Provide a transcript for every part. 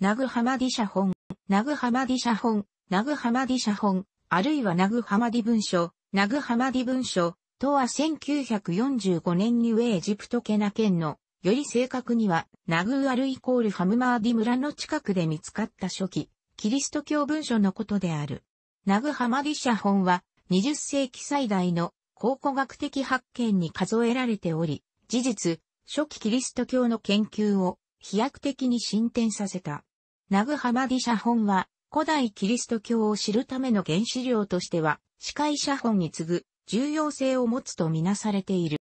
ナグハマディ写本、ナグハマディ写本、ナグハマディ写本、あるいはナグハマディ文書、ナグハマディ文書、とは1945年にウェエジプトケナ県の、より正確には、ナグーアルイコールハムマーディ村の近くで見つかった初期、キリスト教文書のことである。ナグハマディ写本は、20世紀最大の考古学的発見に数えられており、事実、初期キリスト教の研究を飛躍的に進展させた。ナグハマディ写本は、古代キリスト教を知るための原資料としては、司会写本に次ぐ重要性を持つとみなされている。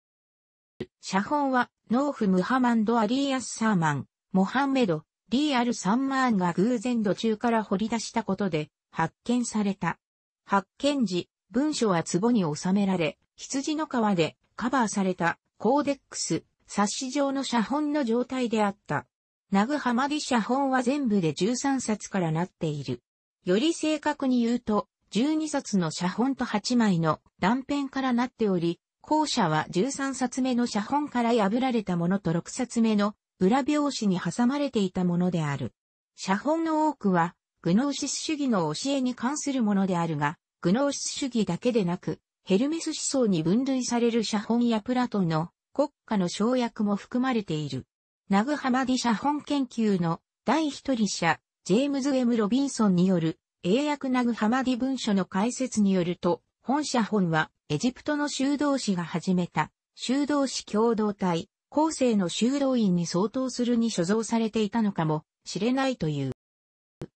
写本は、ノーフ・ムハマンド・アリーアス・サーマン、モハンメド、リーアル・サンマーンが偶然途中から掘り出したことで発見された。発見時、文書は壺に収められ、羊の皮でカバーされたコーデックス、冊子状の写本の状態であった。ナグハマディ写本は全部で13冊からなっている。より正確に言うと、12冊の写本と8枚の断片からなっており、後者は13冊目の写本から破られたものと6冊目の裏表紙に挟まれていたものである。写本の多くは、グノーシス主義の教えに関するものであるが、グノーシス主義だけでなく、ヘルメス思想に分類される写本やプラトンの国家の省略も含まれている。ナグハマディ写本研究の第一人者、ジェームズ・ M・ ロビンソンによる英訳ナグハマディ文書の解説によると、本写本はエジプトの修道士が始めた修道士共同体、後世の修道院に相当するに所蔵されていたのかもしれないという。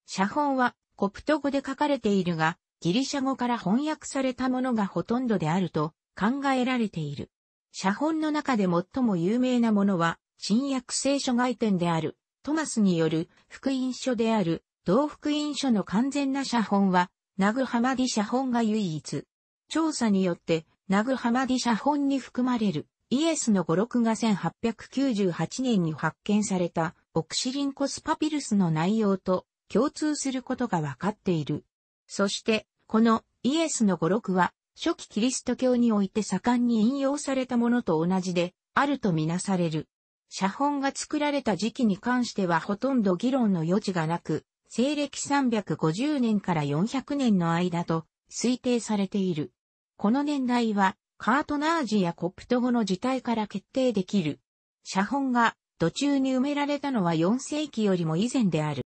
写本はコプト語で書かれているが、ギリシャ語から翻訳されたものがほとんどであると考えられている。写本の中で最も有名なものは、新約聖書外典である、トマスによる福音書である、同福音書の完全な写本は、ナグハマディ写本が唯一。調査によって、ナグハマディ写本に含まれる、イエスの語録が1898年に発見された、オクシリンコスパピルスの内容と共通することが分かっている。そして、このイエスの語録は、初期キリスト教において盛んに引用されたものと同じで、あるとみなされる。写本が作られた時期に関してはほとんど議論の余地がなく、西暦350年から400年の間と推定されている。この年代は、カートナージやコプト語の字体から決定できる。写本が途中に埋められたのは4世紀よりも以前である。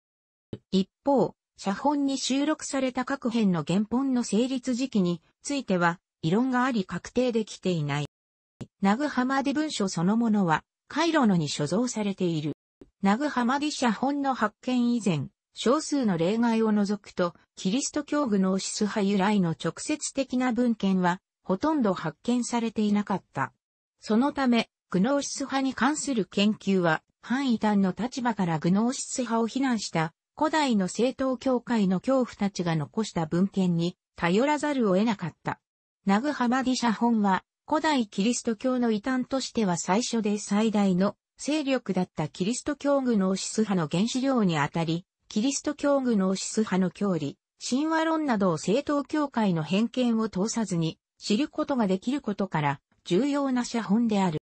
一方、写本に収録された各編の原本の成立時期については、異論があり確定できていない。ナグハマで文書そのものは、カイロのに所蔵されている。ナグハマディ写本の発見以前、少数の例外を除くと、キリスト教グノーシス派由来の直接的な文献は、ほとんど発見されていなかった。そのため、グノーシス派に関する研究は、反異端の立場からグノーシス派を非難した古代の正統教会の恐怖たちが残した文献に頼らざるを得なかった。ナグハマディ社本は古代キリスト教の異端としては最初で最大の勢力だったキリスト教具ノーシス派の原子量にあたり、キリスト教具ノーシス派の教理、神話論などを正統教会の偏見を通さずに知ることができることから重要な写本である。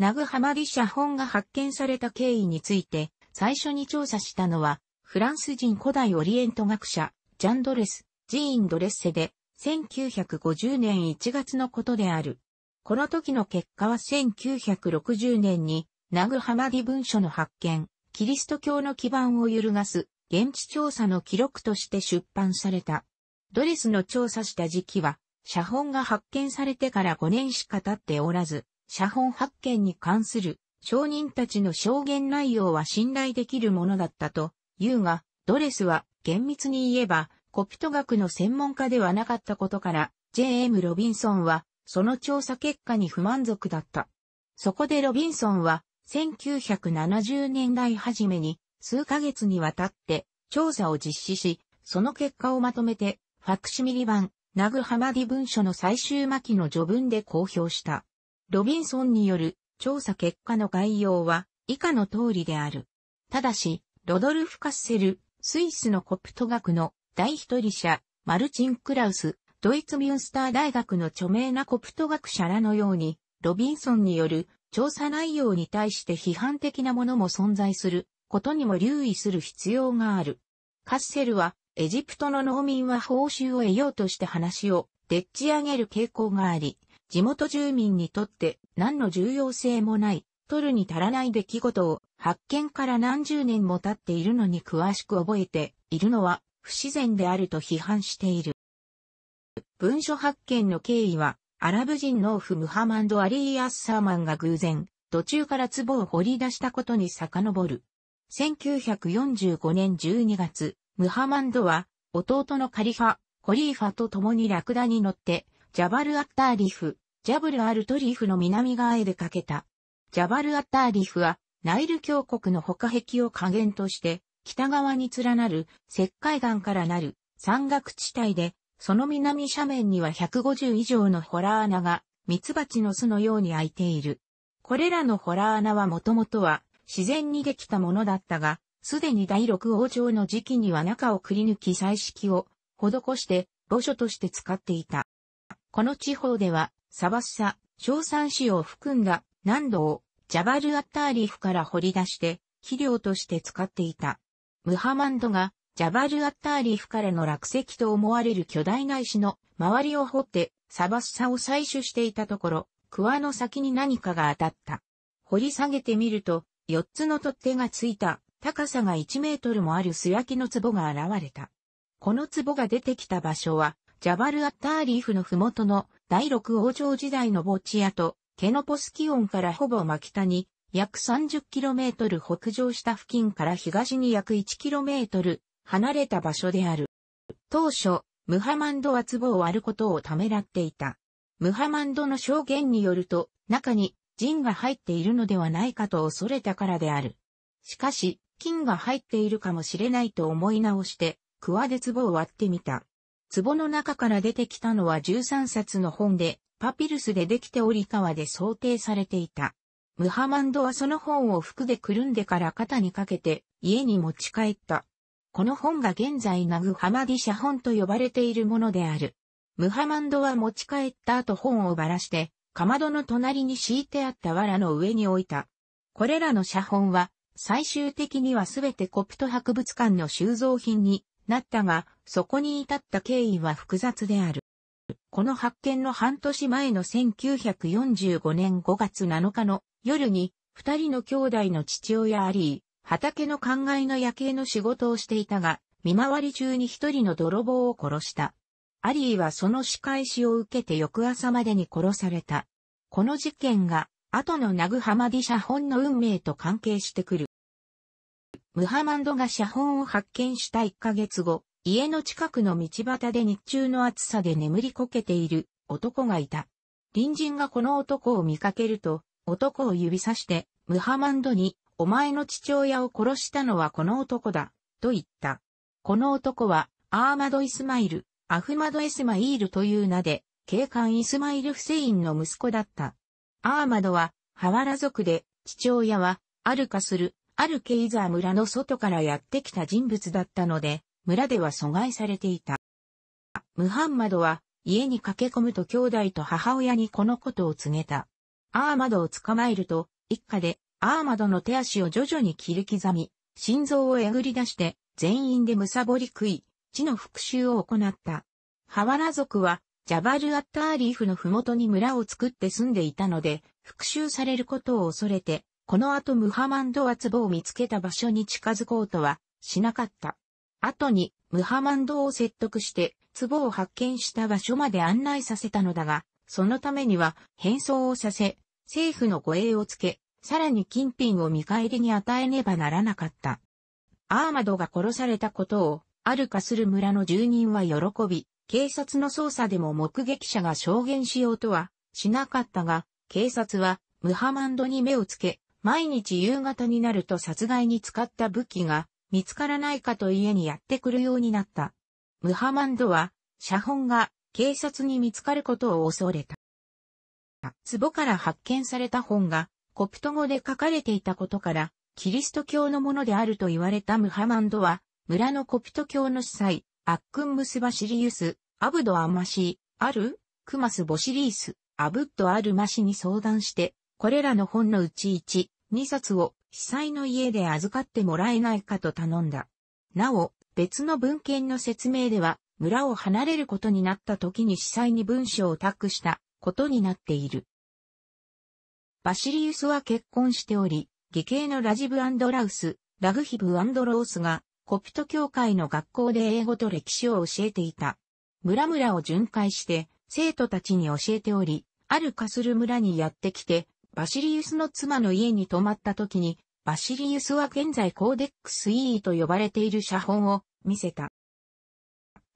ナグハマリ写本が発見された経緯について最初に調査したのはフランス人古代オリエント学者ジャンドレス、ジーン・ドレッセで1950年1月のことである。この時の結果は1960年に、ナグハマディ文書の発見、キリスト教の基盤を揺るがす、現地調査の記録として出版された。ドレスの調査した時期は、写本が発見されてから5年しか経っておらず、写本発見に関する証人たちの証言内容は信頼できるものだったと言うが、ドレスは厳密に言えばコピト学の専門家ではなかったことから、J.M. ロビンソンはその調査結果に不満足だった。そこでロビンソンは、1970年代初めに、数ヶ月にわたって、調査を実施し、その結果をまとめて、ファクシミリ版、ナグハマディ文書の最終巻の序文で公表した。ロビンソンによる調査結果の概要は以下の通りである。ただし、ロドルフ・カッセル、スイスのコプト学の第一人者、マルチン・クラウス、ドイツミュンスター大学の著名なコプト学者らのように、ロビンソンによる調査内容に対して批判的なものも存在することにも留意する必要がある。カッセルは、エジプトの農民は報酬を得ようとして話をでっち上げる傾向があり、地元住民にとって何の重要性もない、取るに足らない出来事を発見から何十年も経っているのに詳しく覚えているのは不自然であると批判している。文書発見の経緯は、アラブ人農夫ムハマンド・アリー・アッサーマンが偶然、途中から壺を掘り出したことに遡る。1945年12月、ムハマンドは、弟のカリファ、コリーファと共にラクダに乗って、ジャバル・アッターリフ、ジャブル・アルトリーフの南側へ出かけた。ジャバル・アッターリフは、ナイル峡谷の他壁を下限として、北側に連なる石灰岩からなる山岳地帯でその南斜面には150以上のホラー穴が、蜜蜂の巣のように開いている。これらのホラー穴はもともとは自然にできたものだったが、すでに第六王朝の時期には中をくり抜き彩色を施して墓所として使っていた。この地方では、サバッサ、小三子を含んだ南度をジャバルアッターリフから掘り出して肥料として使っていた。ムハマンドがジャバルアッターリフからの落石と思われる巨大な石の周りを掘ってサバスサを採取していたところ、桑の先に何かが当たった。掘り下げてみると、4つの取っ手がついた、高さが1メートルもある素焼きの壺が現れた。この壺が出てきた場所は、ジャバルアッターリーフの麓の第六王朝時代の墓地屋と、ケノポスキオンからほぼ真北に、約3 0トル北上した付近から東に約1トル離れた場所である。当初、ムハマンドは壺を割ることをためらっていた。ムハマンドの証言によると、中にンが入っているのではないかと恐れたからである。しかし、金が入っているかもしれないと思い直して、クワで壺を割ってみた。壺の中から出てきたのは13冊の本で、パピルスでできており川で想定されていた。ムハマンドはその本を服でくるんでから肩にかけて家に持ち帰った。この本が現在ナグハマディ写本と呼ばれているものである。ムハマンドは持ち帰った後本をばらして、かまどの隣に敷いてあった藁の上に置いた。これらの写本は、最終的にはすべてコプト博物館の収蔵品になったが、そこに至った経緯は複雑である。この発見の半年前の1945年5月7日の夜に、二人の兄弟の父親アリ畑の灌漑の夜景の仕事をしていたが、見回り中に一人の泥棒を殺した。アリーはその仕返しを受けて翌朝までに殺された。この事件が、後のナグハマディ写本の運命と関係してくる。ムハマンドが写本を発見した1ヶ月後、家の近くの道端で日中の暑さで眠りこけている男がいた。隣人がこの男を見かけると、男を指さして、ムハマンドにお前の父親を殺したのはこの男だ、と言った。この男は、アーマド・イスマイル、アフマド・エスマイールという名で、警官イスマイル・フセインの息子だった。アーマドは、ハワラ族で、父親は、アルカする、あるケイザー村の外からやってきた人物だったので、村では阻害されていた。ムハンマドは、家に駆け込むと兄弟と母親にこのことを告げた。アーマドを捕まえると、一家でアーマドの手足を徐々に切り刻み、心臓をえぐり出して、全員でむさぼり食い、地の復讐を行った。ハワラ族は、ジャバル・アッターリーフの麓に村を作って住んでいたので、復讐されることを恐れて、この後ムハマンドはボを見つけた場所に近づこうとはしなかった。後にムハマンドを説得してツボを発見した場所まで案内させたのだが、そのためには変装をさせ、政府の護衛をつけ、さらに金品を見返りに与えねばならなかった。アーマドが殺されたことを、あるかする村の住人は喜び、警察の捜査でも目撃者が証言しようとは、しなかったが、警察は、ムハマンドに目をつけ、毎日夕方になると殺害に使った武器が、見つからないかと家にやってくるようになった。ムハマンドは、写本が、警察に見つかることを恐れた。壺から発見された本が、コプト語で書かれていたことから、キリスト教のものであると言われたムハマンドは、村のコプト教の司祭、アックンムスバシリウス、アブドアマシー、アル、クマスボシリース、アブッドアルマシに相談して、これらの本のうち1、2冊を司祭の家で預かってもらえないかと頼んだ。なお、別の文献の説明では、村を離れることになった時に司祭に文書を託したことになっている。バシリウスは結婚しており、義兄のラジブアンドラウス、ラグヒブアンドロースが、コプト教会の学校で英語と歴史を教えていた。村々を巡回して、生徒たちに教えており、あるカスル村にやってきて、バシリウスの妻の家に泊まった時に、バシリウスは現在コーデックス E と呼ばれている写本を見せた。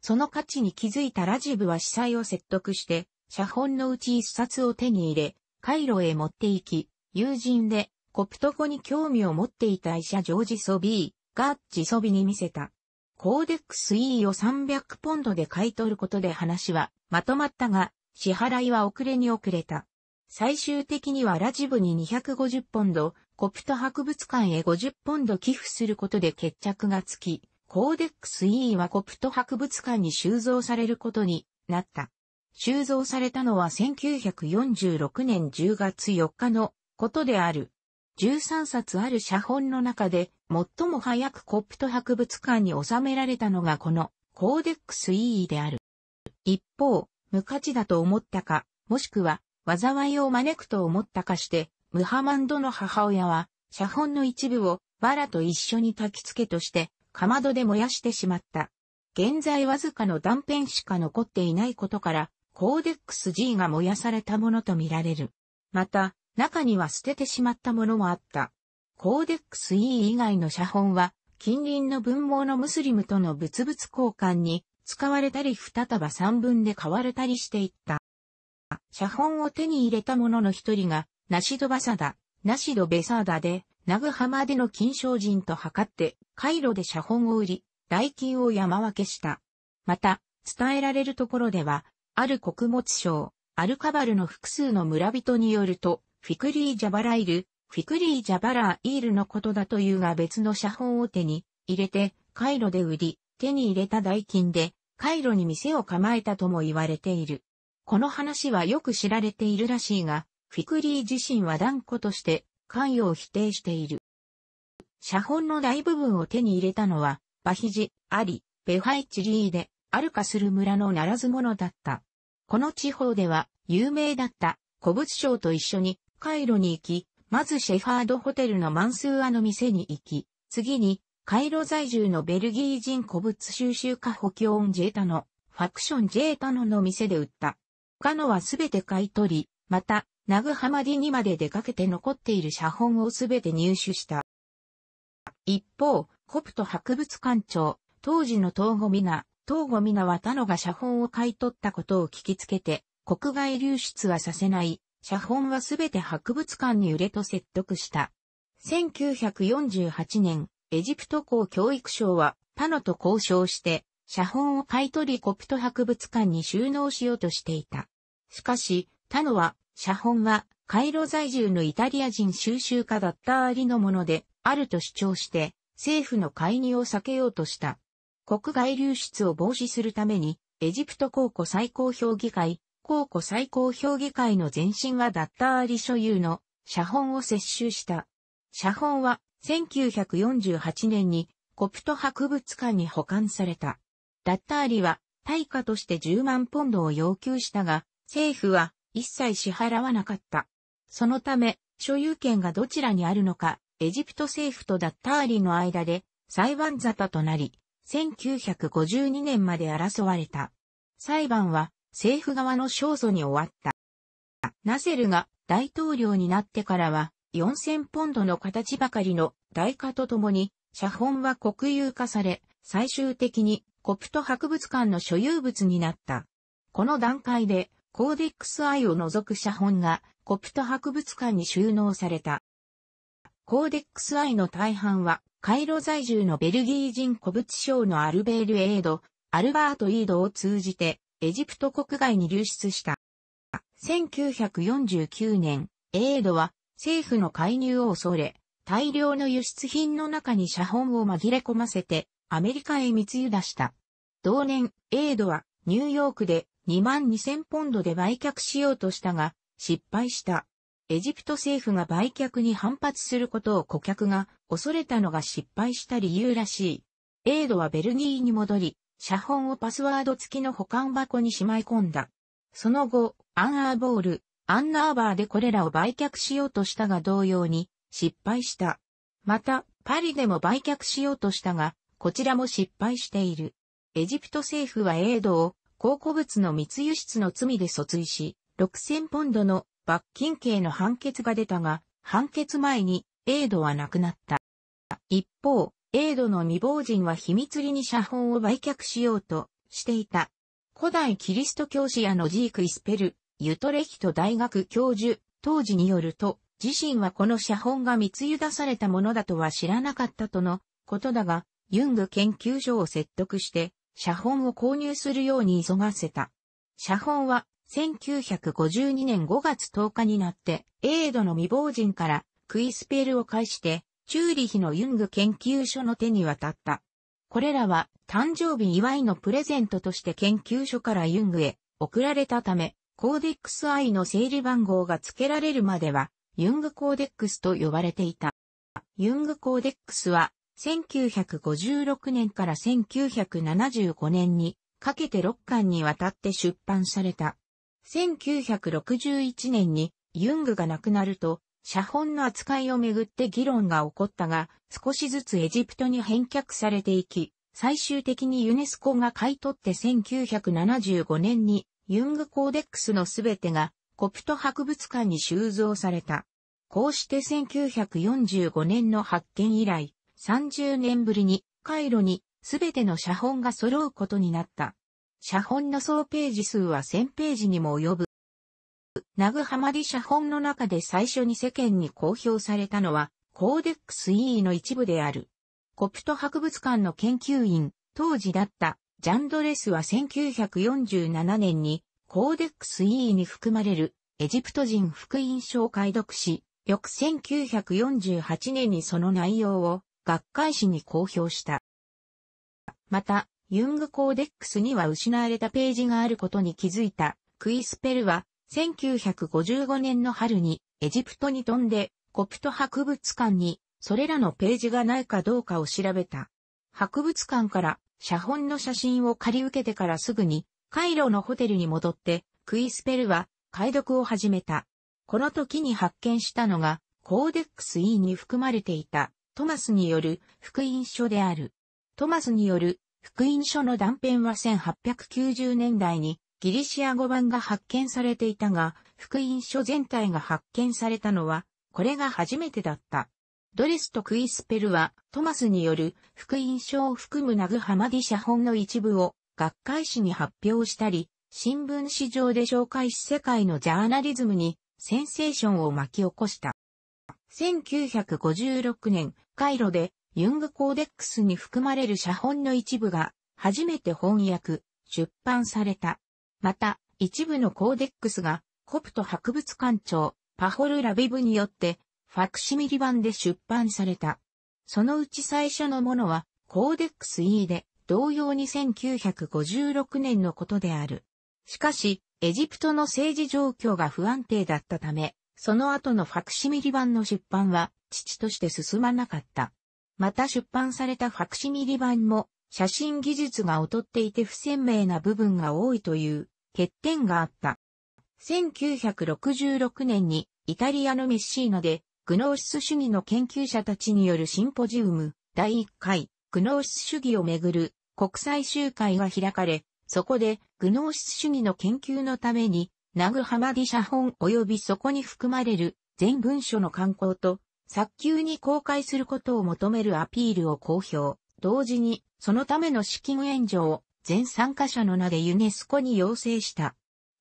その価値に気づいたラジブは司祭を説得して、写本のうち一冊を手に入れ、カイロへ持って行き、友人でコプト語に興味を持っていた医者ジョージ・ソビーがジソビに見せた。コーデックス E を300ポンドで買い取ることで話はまとまったが、支払いは遅れに遅れた。最終的にはラジブに250ポンド、コプト博物館へ50ポンド寄付することで決着がつき、コーデックス E はコプト博物館に収蔵されることになった。収蔵されたのは1946年10月4日のことである。13冊ある写本の中で最も早くコプト博物館に収められたのがこのコーデックス E である。一方、無価値だと思ったか、もしくは災いを招くと思ったかして、ムハマンドの母親は写本の一部をバラと一緒に焚き付けとしてかまどで燃やしてしまった。現在わずかの断片しか残っていないことから、コーデックス G が燃やされたものとみられる。また、中には捨ててしまったものもあった。コーデックス E 以外の写本は、近隣の文豪のムスリムとの物々交換に、使われたり二束三分で買われたりしていった。写本を手に入れた者の一人が、ナシドバサダ、ナシドベサダで、ナグハマでの金賞人と測って、カイロで写本を売り、代金を山分けした。また、伝えられるところでは、ある穀物商、アルカバルの複数の村人によると、フィクリー・ジャバライル、フィクリー・ジャバラー・イールのことだというが別の写本を手に入れて、カイロで売り、手に入れた代金で、カイロに店を構えたとも言われている。この話はよく知られているらしいが、フィクリー自身は断固として関与を否定している。写本の大部分を手に入れたのは、バヒジ、アリ、ベハイチリーで、あるかする村のならず者だった。この地方では有名だった古物商と一緒にカイロに行き、まずシェファードホテルのマンスーアの店に行き、次にカイロ在住のベルギー人古物収集家補強ョン・ジェータノ、ファクション・ジェータノの店で売った。カノはすべて買い取り、また、ナグハマディにまで出かけて残っている写本をすべて入手した。一方、コプト博物館長、当時の東ゴミナ、東後皆は他のが写本を買い取ったことを聞きつけて、国外流出はさせない、写本はすべて博物館に売れと説得した。1948年、エジプト校教育省は他のと交渉して、写本を買い取りコプト博物館に収納しようとしていた。しかし、他のは、写本は、カイロ在住のイタリア人収集家だったありのもので、あると主張して、政府の介入を避けようとした。国外流出を防止するために、エジプト考古最高評議会、考古最高評議会の前身はダッター・アリ所有の写本を接収した。写本は1948年にコプト博物館に保管された。ダッターリは対価として10万ポンドを要求したが、政府は一切支払わなかった。そのため、所有権がどちらにあるのか、エジプト政府とダッターリの間で裁判沙汰となり、1952年まで争われた。裁判は政府側の勝訴に終わった。ナセルが大統領になってからは4000ポンドの形ばかりの代価とともに写本は国有化され、最終的にコプト博物館の所有物になった。この段階でコーデックス愛を除く写本がコプト博物館に収納された。コーデックス愛の大半はカイロ在住のベルギー人古物商のアルベール・エード、アルバート・イードを通じて、エジプト国外に流出した。1949年、エードは政府の介入を恐れ、大量の輸出品の中に写本を紛れ込ませて、アメリカへ密輸出した。同年、エードはニューヨークで2万2000ポンドで売却しようとしたが、失敗した。エジプト政府が売却に反発することを顧客が恐れたのが失敗した理由らしい。エイドはベルギーに戻り、写本をパスワード付きの保管箱にしまい込んだ。その後、アンアーボール、アンナーバーでこれらを売却しようとしたが同様に失敗した。また、パリでも売却しようとしたが、こちらも失敗している。エジプト政府はエイドを考古物の密輸出の罪で訴追し、6000ポンドの罰金刑の判決が出たが、判決前にエイドは亡くなった。一方、エイドの未亡人は秘密裏に写本を売却しようとしていた。古代キリスト教師やのジーク・イスペル、ユトレヒト大学教授、当時によると、自身はこの写本が密輸出されたものだとは知らなかったとのことだが、ユング研究所を説得して、写本を購入するように急がせた。写本は、1952年5月10日になって、エイドの未亡人からクイスペルを介して、チューリヒのユング研究所の手に渡った。これらは誕生日祝いのプレゼントとして研究所からユングへ送られたため、コーデックス I の整理番号が付けられるまでは、ユングコーデックスと呼ばれていた。ユングコーデックスは、1956年から1975年にかけて6巻にわたって出版された。1961年にユングが亡くなると、写本の扱いをめぐって議論が起こったが、少しずつエジプトに返却されていき、最終的にユネスコが買い取って1975年にユングコーデックスのすべてがコプト博物館に収蔵された。こうして1945年の発見以来、30年ぶりにカイロにすべての写本が揃うことになった。写本の総ページ数は1000ページにも及ぶナグハマリ写本の中で最初に世間に公表されたのは、コーデックス E の一部である。コプト博物館の研究員、当時だったジャンドレスは1947年にコーデックス E に含まれるエジプト人福音書を解読し、翌1948年にその内容を学会誌に公表した。また、ユングコーデックスには失われたページがあることに気づいたクイスペルは1955年の春にエジプトに飛んでコプト博物館にそれらのページがないかどうかを調べた。博物館から写本の写真を借り受けてからすぐにカイロのホテルに戻ってクイスペルは解読を始めた。この時に発見したのがコーデックス E に含まれていたトマスによる福音書である。トマスによる福音書の断片は1890年代にギリシア語版が発見されていたが、福音書全体が発見されたのは、これが初めてだった。ドレスとクイスペルは、トマスによる福音書を含むナグハマディ写本の一部を学会誌に発表したり、新聞紙上で紹介し世界のジャーナリズムにセンセーションを巻き起こした。1956年、カイロでユングコーデックスに含まれる写本の一部が初めて翻訳、出版された。また、一部のコーデックスが、コプト博物館長、パホル・ラビブによって、ファクシミリ版で出版された。そのうち最初のものは、コーデックス E で、同様に1956年のことである。しかし、エジプトの政治状況が不安定だったため、その後のファクシミリ版の出版は、父として進まなかった。また出版されたファクシミリ版も、写真技術が劣っていて不鮮明な部分が多いという欠点があった。1966年にイタリアのメッシーナでグノーシス主義の研究者たちによるシンポジウム第1回グノーシス主義をめぐる国際集会が開かれ、そこでグノーシス主義の研究のためにナグハマディ写本及びそこに含まれる全文書の刊行と早急に公開することを求めるアピールを公表同時に、そのための資金援助を全参加者の名でユネスコに要請した。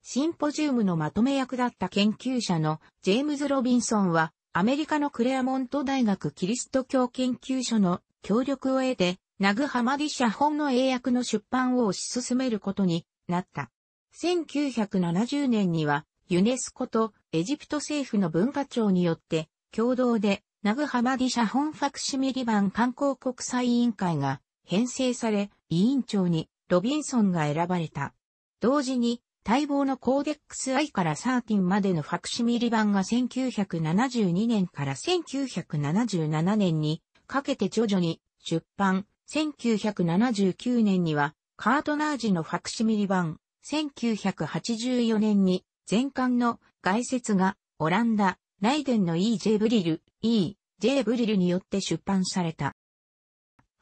シンポジウムのまとめ役だった研究者のジェームズ・ロビンソンは、アメリカのクレアモント大学キリスト教研究所の協力を得て、ナグハマディ社本の英訳の出版を推し進めることになった。1970年には、ユネスコとエジプト政府の文化庁によって、共同でナグハマディ社本ファクシミリ版観光国際委員会が編成され、委員長にロビンソンが選ばれた。同時に、待望のコーデックス I から13までのファクシミリ版が1972年から1977年にかけて徐々に出版。1979年にはカートナージのファクシミリ版。1984年に全巻の外説がオランダ、ライデンの E.J. ブリル、E、J ブリルによって出版された。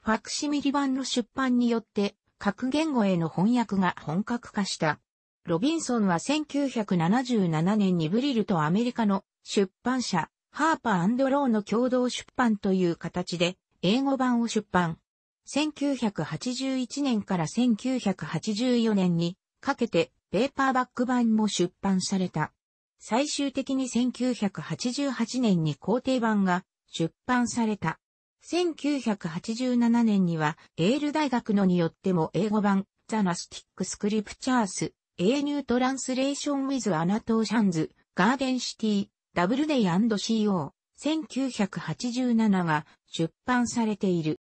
ファクシミリ版の出版によって、各言語への翻訳が本格化した。ロビンソンは1977年にブリルとアメリカの出版社、ハーパーローの共同出版という形で、英語版を出版。1981年から1984年にかけてペーパーバック版も出版された。最終的に1988年に皇帝版が出版された。1987年には、エール大学のによっても英語版、ザナスティックスクリプチャース、A New Translation with a n a t o l i a n s Garden City, Doubleday&CO、1987が出版されている。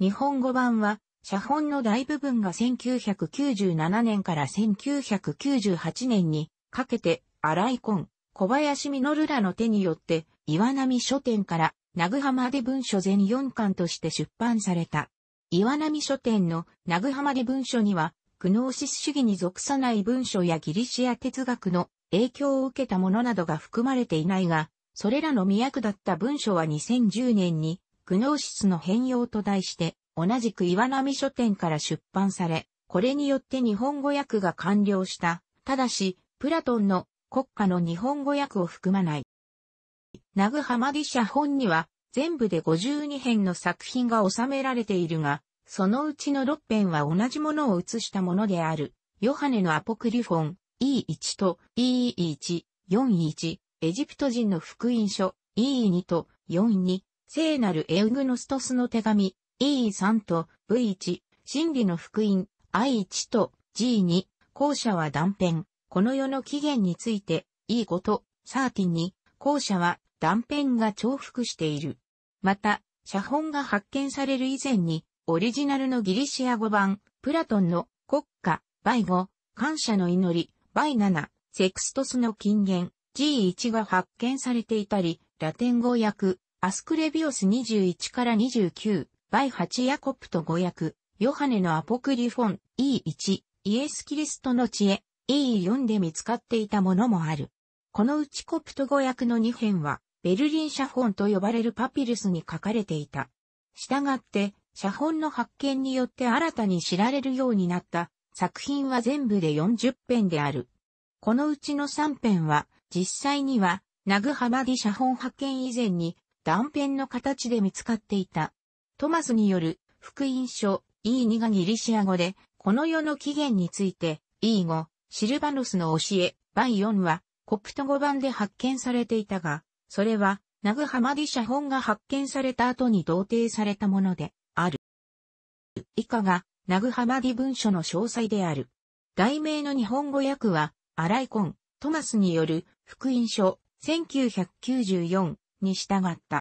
日本語版は、写本の大部分が1997年から1998年にかけてイ井根、小林実らの手によって、岩波書店から、名具浜で文書全4巻として出版された。岩波書店の名具浜で文書には、クノーシス主義に属さない文書やギリシア哲学の影響を受けたものなどが含まれていないが、それらの未役だった文書は2010年に、クノーシスの変容と題して、同じく岩波書店から出版され、これによって日本語訳が完了した。ただし、プラトンの国家の日本語訳を含まない。ナグハマディ社本には全部で52編の作品が収められているが、そのうちの6編は同じものを写したものである。ヨハネのアポクリフォン E1 と E1、41、エジプト人の福音書 E2 と42、聖なるエウグノストスの手紙 E3 と V1、真理の福音 I1 と G2、後者は断片この世の起源について、いいこと、サーティンに、後者は断片が重複している。また、写本が発見される以前に、オリジナルのギリシア語版、プラトンの国家、バイ5、感謝の祈り、バイ7、セクストスの金言、G1 が発見されていたり、ラテン語訳、アスクレビオス21から29、バイ8ヤコプト語訳、ヨハネのアポクリフォン、E1、イエス・キリストの知恵、e 4で見つかっていたものもある。このうちコプト語訳の2編は、ベルリン写本と呼ばれるパピルスに書かれていた。したがって、写本の発見によって新たに知られるようになった作品は全部で40編である。このうちの3編は、実際には、ナグハマディ写本発見以前に断片の形で見つかっていた。トマスによる福音書 E2 がギリシア語で、この世の起源について E5、シルバノスの教え、第4は、コプト語版で発見されていたが、それは、ナグハマディ写本が発見された後に同定されたもので、ある。以下が、ナグハマディ文書の詳細である。題名の日本語訳は、アライコン、トマスによる、福音書、1994に従った。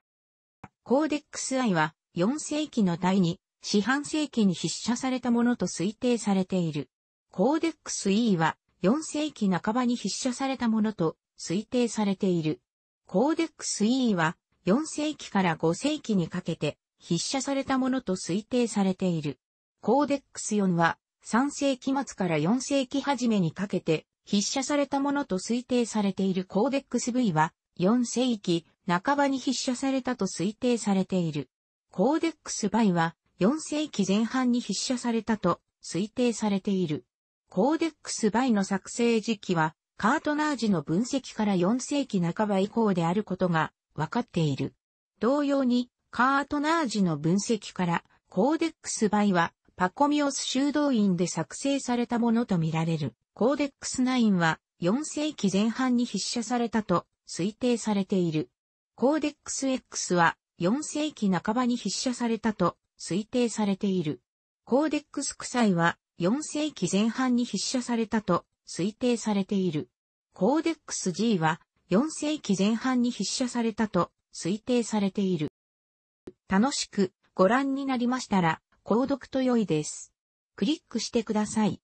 コーデックス愛は、4世紀の第2、四半世紀に筆写されたものと推定されている。コーデックス E は、4世紀半ばに筆写されたものと推定されている。コーデックス E は4世紀から5世紀にかけて筆写されたものと推定されている。コーデックス4は3世紀末から4世紀初めにかけて筆写されたものと推定されているコーデックス V は4世紀半ばに筆写されたと推定されている。コーデックス Y は4世紀前半に筆写されたと推定されている。コーデックス・バイの作成時期は、カートナージの分析から4世紀半ば以降であることが分かっている。同様に、カートナージの分析から、コーデックス・バイは、パコミオス修道院で作成されたものとみられる。コーデックス9は、4世紀前半に筆写されたと推定されている。コーデックス X は、4世紀半ばに筆写されたと推定されている。コーデックス臭いは4世紀前半に筆写されたと推定されている。コーデックス G は4世紀前半に筆写されたと推定されている。楽しくご覧になりましたら、購読と良いです。クリックしてください。